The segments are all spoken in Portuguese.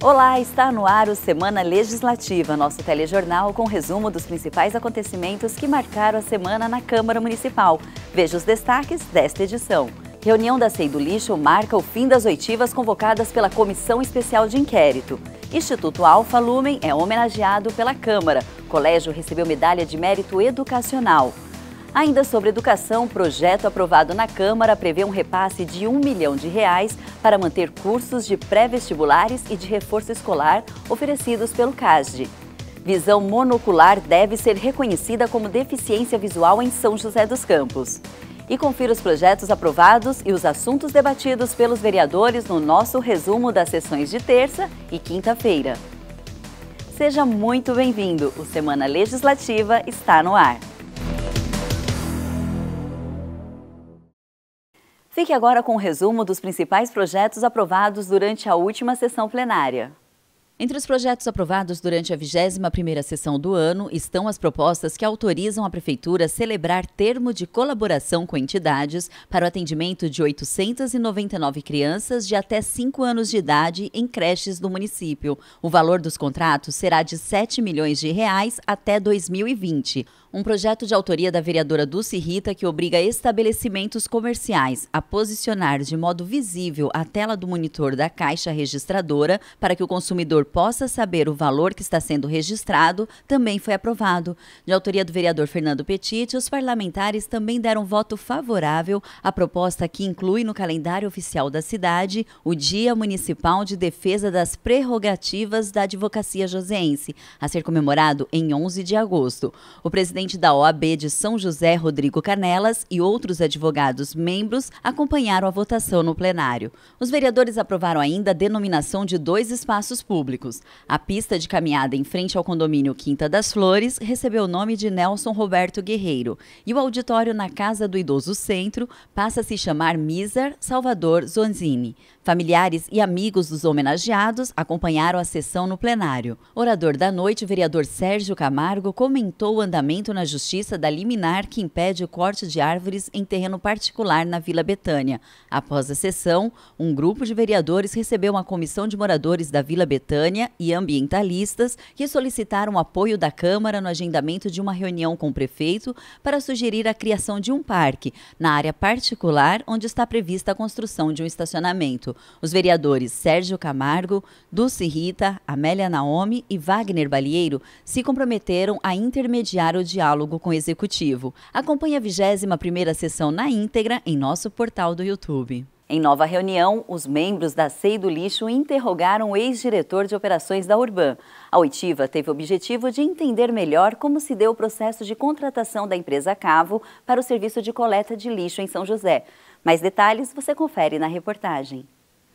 Olá, está no ar o Semana Legislativa, nosso telejornal com resumo dos principais acontecimentos que marcaram a semana na Câmara Municipal. Veja os destaques desta edição. Reunião da CEI do Lixo marca o fim das oitivas convocadas pela Comissão Especial de Inquérito. Instituto Alfa Lumen é homenageado pela Câmara. Colégio recebeu medalha de mérito educacional. Ainda sobre educação, o projeto aprovado na Câmara prevê um repasse de um milhão de reais para manter cursos de pré-vestibulares e de reforço escolar oferecidos pelo CASD. Visão monocular deve ser reconhecida como deficiência visual em São José dos Campos. E confira os projetos aprovados e os assuntos debatidos pelos vereadores no nosso resumo das sessões de terça e quinta-feira. Seja muito bem-vindo. O Semana Legislativa está no ar. Fique agora com o um resumo dos principais projetos aprovados durante a última sessão plenária. Entre os projetos aprovados durante a 21ª sessão do ano estão as propostas que autorizam a Prefeitura a celebrar termo de colaboração com entidades para o atendimento de 899 crianças de até 5 anos de idade em creches do município. O valor dos contratos será de 7 milhões de reais até 2020 um projeto de autoria da vereadora Dulce Rita que obriga estabelecimentos comerciais a posicionar de modo visível a tela do monitor da caixa registradora para que o consumidor possa saber o valor que está sendo registrado, também foi aprovado. De autoria do vereador Fernando Petit, os parlamentares também deram voto favorável à proposta que inclui no calendário oficial da cidade o Dia Municipal de Defesa das Prerrogativas da Advocacia Josense, a ser comemorado em 11 de agosto. O presidente presidente da OAB de São José, Rodrigo Canelas, e outros advogados membros acompanharam a votação no plenário. Os vereadores aprovaram ainda a denominação de dois espaços públicos. A pista de caminhada em frente ao condomínio Quinta das Flores recebeu o nome de Nelson Roberto Guerreiro, e o auditório na Casa do Idoso Centro passa a se chamar Miser Salvador Zonzini. Familiares e amigos dos homenageados acompanharam a sessão no plenário. Orador da noite, o vereador Sérgio Camargo comentou o andamento julgamento na Justiça da liminar que impede o corte de árvores em terreno particular na Vila Betânia. Após a sessão, um grupo de vereadores recebeu uma comissão de moradores da Vila Betânia e ambientalistas que solicitaram apoio da Câmara no agendamento de uma reunião com o prefeito para sugerir a criação de um parque na área particular onde está prevista a construção de um estacionamento. Os vereadores Sérgio Camargo, Dulce Rita, Amélia Naomi e Wagner Balieiro se comprometeram a intermediar o diálogo diálogo com o executivo. Acompanhe a 21ª sessão na íntegra em nosso portal do YouTube. Em nova reunião, os membros da CEI do Lixo interrogaram o ex-diretor de operações da Urban. A oitiva teve o objetivo de entender melhor como se deu o processo de contratação da empresa Cavo para o serviço de coleta de lixo em São José. Mais detalhes você confere na reportagem.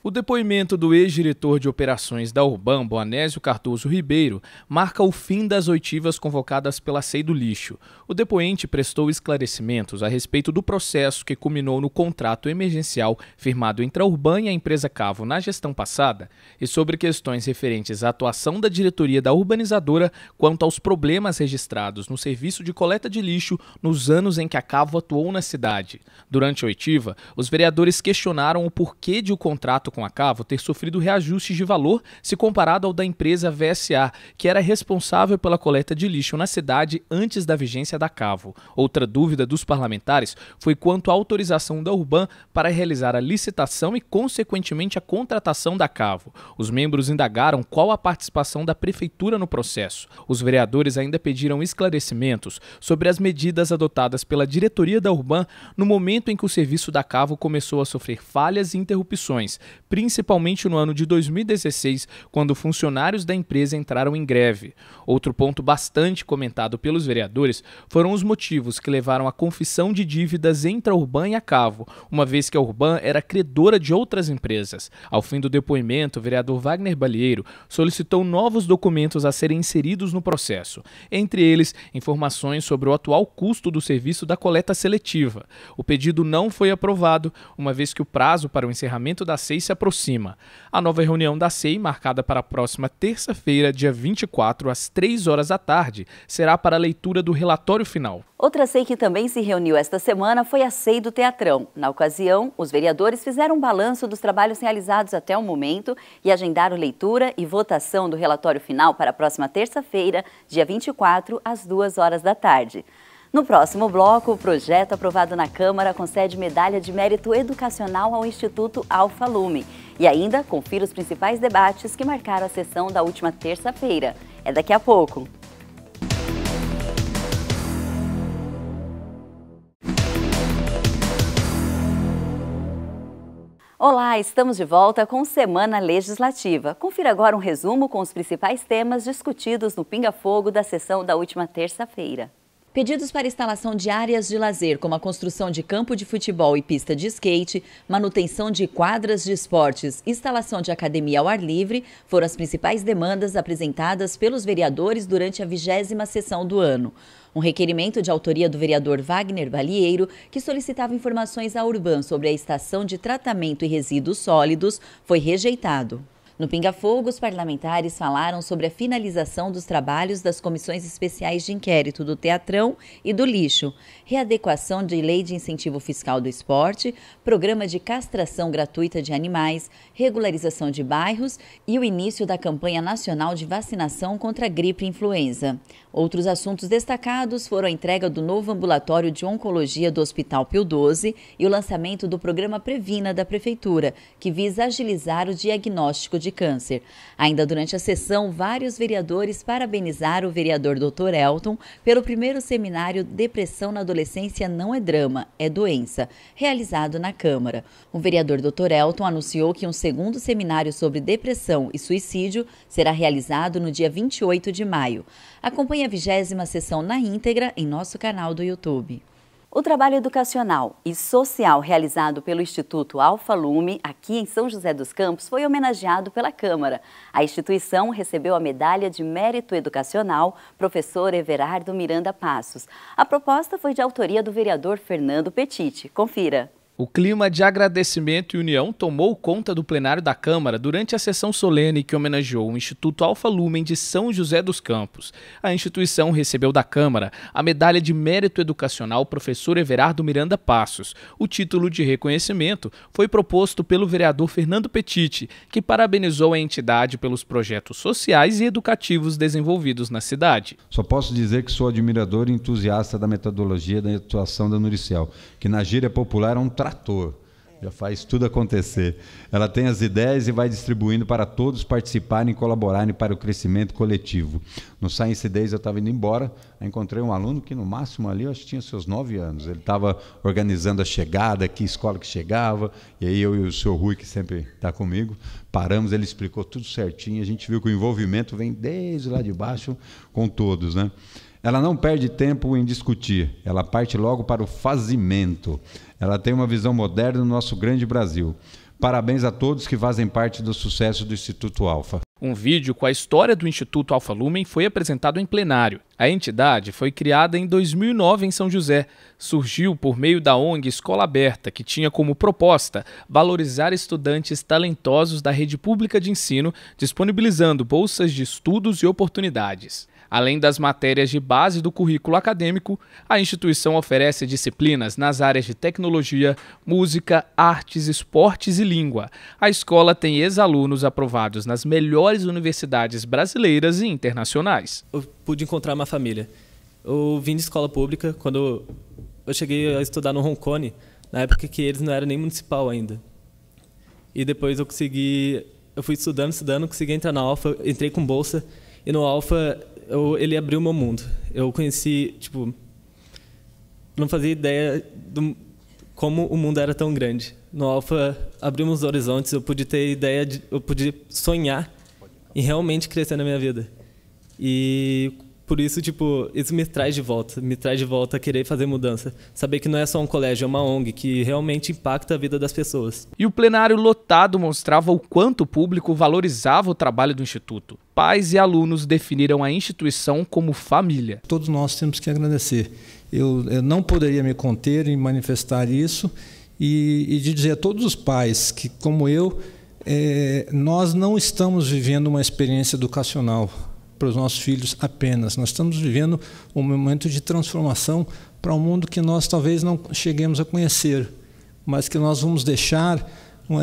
O depoimento do ex-diretor de operações da Urbam, Boanésio Cardoso Ribeiro, marca o fim das oitivas convocadas pela SEI do Lixo. O depoente prestou esclarecimentos a respeito do processo que culminou no contrato emergencial firmado entre a Urbam e a empresa Cavo na gestão passada e sobre questões referentes à atuação da diretoria da urbanizadora quanto aos problemas registrados no serviço de coleta de lixo nos anos em que a Cavo atuou na cidade. Durante a oitiva, os vereadores questionaram o porquê de o contrato com a Cavo ter sofrido reajustes de valor se comparado ao da empresa VSA, que era responsável pela coleta de lixo na cidade antes da vigência da Cavo. Outra dúvida dos parlamentares foi quanto à autorização da Urban para realizar a licitação e, consequentemente, a contratação da Cavo. Os membros indagaram qual a participação da prefeitura no processo. Os vereadores ainda pediram esclarecimentos sobre as medidas adotadas pela diretoria da Urban no momento em que o serviço da Cavo começou a sofrer falhas e interrupções, principalmente no ano de 2016, quando funcionários da empresa entraram em greve. Outro ponto bastante comentado pelos vereadores foram os motivos que levaram à confissão de dívidas entre a Urban e a Cavo, uma vez que a Urban era credora de outras empresas. Ao fim do depoimento, o vereador Wagner Balheiro solicitou novos documentos a serem inseridos no processo, entre eles informações sobre o atual custo do serviço da coleta seletiva. O pedido não foi aprovado, uma vez que o prazo para o encerramento da CEI se aproxima. A nova reunião da CEI, marcada para a próxima terça-feira, dia 24, às 3 horas da tarde, será para a leitura do relatório final. Outra CEI que também se reuniu esta semana foi a CEI do Teatrão. Na ocasião, os vereadores fizeram um balanço dos trabalhos realizados até o momento e agendaram leitura e votação do relatório final para a próxima terça-feira, dia 24, às 2 horas da tarde. No próximo bloco, o projeto aprovado na Câmara concede medalha de mérito educacional ao Instituto Alfa Lume. E ainda, confira os principais debates que marcaram a sessão da última terça-feira. É daqui a pouco. Olá, estamos de volta com Semana Legislativa. Confira agora um resumo com os principais temas discutidos no Pinga Fogo da sessão da última terça-feira. Pedidos para instalação de áreas de lazer, como a construção de campo de futebol e pista de skate, manutenção de quadras de esportes, instalação de academia ao ar livre, foram as principais demandas apresentadas pelos vereadores durante a vigésima sessão do ano. Um requerimento de autoria do vereador Wagner Balieiro, que solicitava informações à Urban sobre a estação de tratamento e resíduos sólidos, foi rejeitado. No Pinga Fogo, os parlamentares falaram sobre a finalização dos trabalhos das comissões especiais de inquérito do Teatrão e do Lixo, readequação de lei de incentivo fiscal do esporte, programa de castração gratuita de animais, regularização de bairros e o início da campanha nacional de vacinação contra a gripe e influenza. Outros assuntos destacados foram a entrega do novo ambulatório de oncologia do Hospital Pio XII e o lançamento do programa Previna da Prefeitura, que visa agilizar o diagnóstico de câncer. Ainda durante a sessão, vários vereadores parabenizaram o vereador Dr. Elton pelo primeiro seminário Depressão na Adolescência Não é Drama, é Doença, realizado na Câmara. O vereador Dr. Elton anunciou que um segundo seminário sobre depressão e suicídio será realizado no dia 28 de maio. Acompanhe a vigésima sessão na íntegra em nosso canal do YouTube. O trabalho educacional e social realizado pelo Instituto Alfa Lume, aqui em São José dos Campos, foi homenageado pela Câmara. A instituição recebeu a Medalha de Mérito Educacional, professor Everardo Miranda Passos. A proposta foi de autoria do vereador Fernando Petite. Confira. O clima de agradecimento e união tomou conta do plenário da Câmara durante a sessão solene que homenageou o Instituto Alfa Lumen de São José dos Campos. A instituição recebeu da Câmara a medalha de mérito educacional professor Everardo Miranda Passos. O título de reconhecimento foi proposto pelo vereador Fernando Petiti, que parabenizou a entidade pelos projetos sociais e educativos desenvolvidos na cidade. Só posso dizer que sou admirador e entusiasta da metodologia da atuação da Nuricel que na gíria popular é um trator. Já faz tudo acontecer. Ela tem as ideias e vai distribuindo para todos participarem e colaborarem para o crescimento coletivo. No Science Days eu estava indo embora, encontrei um aluno que no máximo ali eu acho que tinha seus nove anos. Ele estava organizando a chegada, que escola que chegava, e aí eu e o seu Rui, que sempre está comigo, paramos, ele explicou tudo certinho, a gente viu que o envolvimento vem desde lá de baixo com todos, né? Ela não perde tempo em discutir, ela parte logo para o fazimento. Ela tem uma visão moderna do nosso grande Brasil. Parabéns a todos que fazem parte do sucesso do Instituto Alfa. Um vídeo com a história do Instituto Alfa Lumen foi apresentado em plenário. A entidade foi criada em 2009 em São José. Surgiu por meio da ONG Escola Aberta, que tinha como proposta valorizar estudantes talentosos da rede pública de ensino, disponibilizando bolsas de estudos e oportunidades. Além das matérias de base do currículo acadêmico, a instituição oferece disciplinas nas áreas de tecnologia, música, artes, esportes e língua. A escola tem ex-alunos aprovados nas melhores universidades brasileiras e internacionais. Eu pude encontrar uma família. Eu vim de escola pública quando eu cheguei a estudar no Hong Kong, na época que eles não eram nem municipal ainda. E depois eu consegui, eu fui estudando, estudando, consegui entrar na Alfa, entrei com bolsa. E no Alfa eu, ele abriu meu mundo. Eu conheci, tipo, não fazia ideia do como o mundo era tão grande. No Alpha abrimos os horizontes, eu pude ter ideia, de, eu pude sonhar e realmente crescer na minha vida. E por isso, tipo, isso me traz de volta, me traz de volta a querer fazer mudança. Saber que não é só um colégio, é uma ONG que realmente impacta a vida das pessoas. E o plenário lotado mostrava o quanto o público valorizava o trabalho do Instituto. Pais e alunos definiram a instituição como família. Todos nós temos que agradecer. Eu, eu não poderia me conter em manifestar isso e, e de dizer a todos os pais que, como eu, é, nós não estamos vivendo uma experiência educacional para os nossos filhos apenas. Nós estamos vivendo um momento de transformação para um mundo que nós talvez não cheguemos a conhecer, mas que nós vamos deixar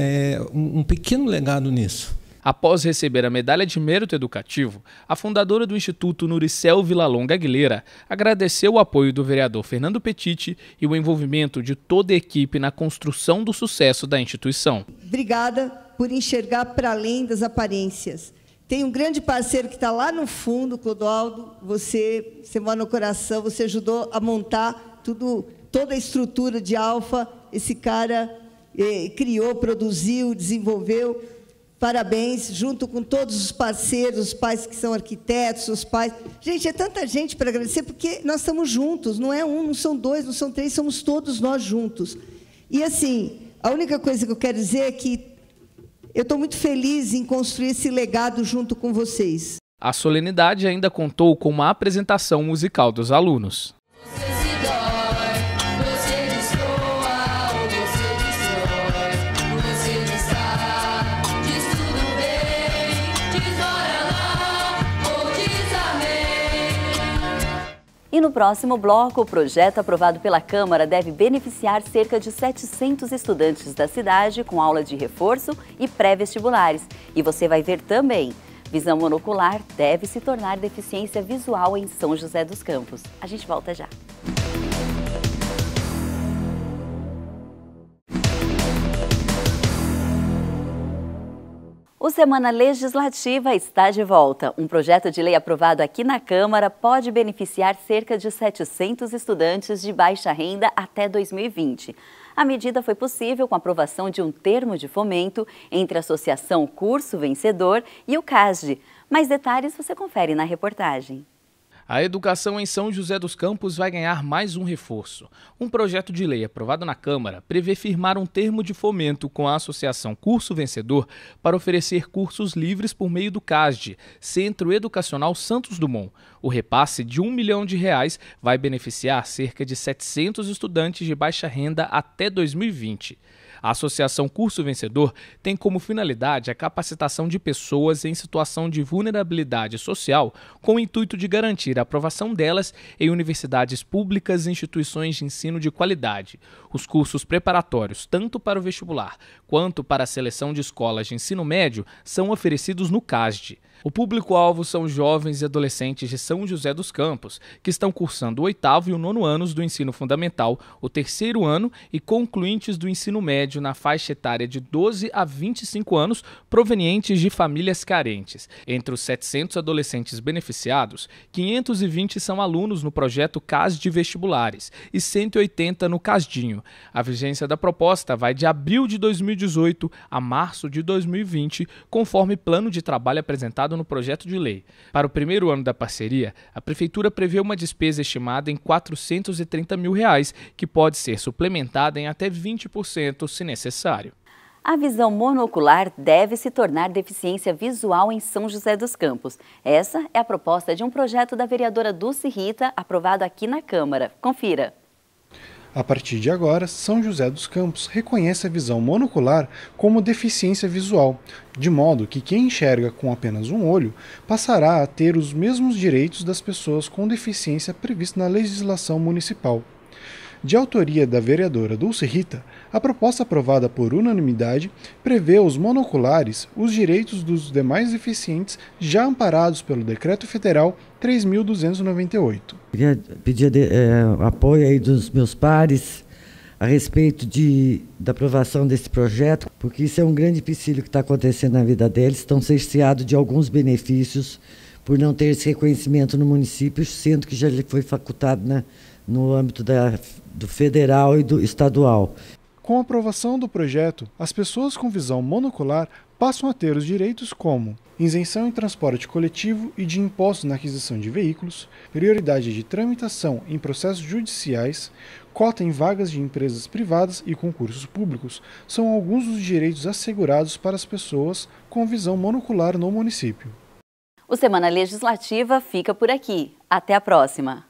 é, um pequeno legado nisso. Após receber a medalha de mérito educativo, a fundadora do Instituto Nuricel Villalonga Aguilera agradeceu o apoio do vereador Fernando Petiti e o envolvimento de toda a equipe na construção do sucesso da instituição. Obrigada por enxergar para além das aparências tem um grande parceiro que está lá no fundo, Clodoaldo. Você, você mora no coração, você ajudou a montar tudo, toda a estrutura de Alfa. Esse cara eh, criou, produziu, desenvolveu. Parabéns, junto com todos os parceiros, os pais que são arquitetos, os pais. Gente, é tanta gente para agradecer, porque nós estamos juntos, não é um, não são dois, não são três, somos todos nós juntos. E assim, a única coisa que eu quero dizer é que eu estou muito feliz em construir esse legado junto com vocês. A solenidade ainda contou com uma apresentação musical dos alunos. E no próximo bloco, o projeto aprovado pela Câmara deve beneficiar cerca de 700 estudantes da cidade com aula de reforço e pré-vestibulares. E você vai ver também. Visão monocular deve se tornar deficiência visual em São José dos Campos. A gente volta já. O Semana Legislativa está de volta. Um projeto de lei aprovado aqui na Câmara pode beneficiar cerca de 700 estudantes de baixa renda até 2020. A medida foi possível com a aprovação de um termo de fomento entre a Associação Curso Vencedor e o CASD. Mais detalhes você confere na reportagem. A educação em São José dos Campos vai ganhar mais um reforço. Um projeto de lei aprovado na Câmara prevê firmar um termo de fomento com a Associação Curso Vencedor para oferecer cursos livres por meio do CASD, Centro Educacional Santos Dumont. O repasse de um milhão de reais vai beneficiar cerca de 700 estudantes de baixa renda até 2020. A Associação Curso Vencedor tem como finalidade a capacitação de pessoas em situação de vulnerabilidade social com o intuito de garantir a aprovação delas em universidades públicas e instituições de ensino de qualidade. Os cursos preparatórios, tanto para o vestibular quanto para a seleção de escolas de ensino médio, são oferecidos no CASD. O público-alvo são jovens e adolescentes de São José dos Campos, que estão cursando o oitavo e o nono anos do ensino fundamental, o terceiro ano e concluintes do ensino médio na faixa etária de 12 a 25 anos, provenientes de famílias carentes. Entre os 700 adolescentes beneficiados, 520 são alunos no projeto CAS de vestibulares e 180 no Casdinho. A vigência da proposta vai de abril de 2018 a março de 2020, conforme plano de trabalho apresentado no projeto de lei. Para o primeiro ano da parceria, a Prefeitura prevê uma despesa estimada em 430 mil reais, que pode ser suplementada em até 20% se necessário. A visão monocular deve se tornar deficiência visual em São José dos Campos. Essa é a proposta de um projeto da vereadora Dulce Rita, aprovado aqui na Câmara. Confira. A partir de agora, São José dos Campos reconhece a visão monocular como deficiência visual, de modo que quem enxerga com apenas um olho passará a ter os mesmos direitos das pessoas com deficiência previstos na legislação municipal. De autoria da vereadora Dulce Rita, a proposta aprovada por unanimidade prevê aos monoculares os direitos dos demais deficientes já amparados pelo Decreto Federal 3.298. Queria pedir é, apoio aí dos meus pares a respeito de, da aprovação desse projeto, porque isso é um grande empecilho que está acontecendo na vida deles, estão cerceados de alguns benefícios por não ter esse reconhecimento no município, sendo que já lhe foi facultado na, né, no âmbito da, do federal e do estadual. Com a aprovação do projeto, as pessoas com visão monocular passam a ter os direitos como isenção em transporte coletivo e de impostos na aquisição de veículos, prioridade de tramitação em processos judiciais, cota em vagas de empresas privadas e concursos públicos são alguns dos direitos assegurados para as pessoas com visão monocular no município. O Semana Legislativa fica por aqui. Até a próxima!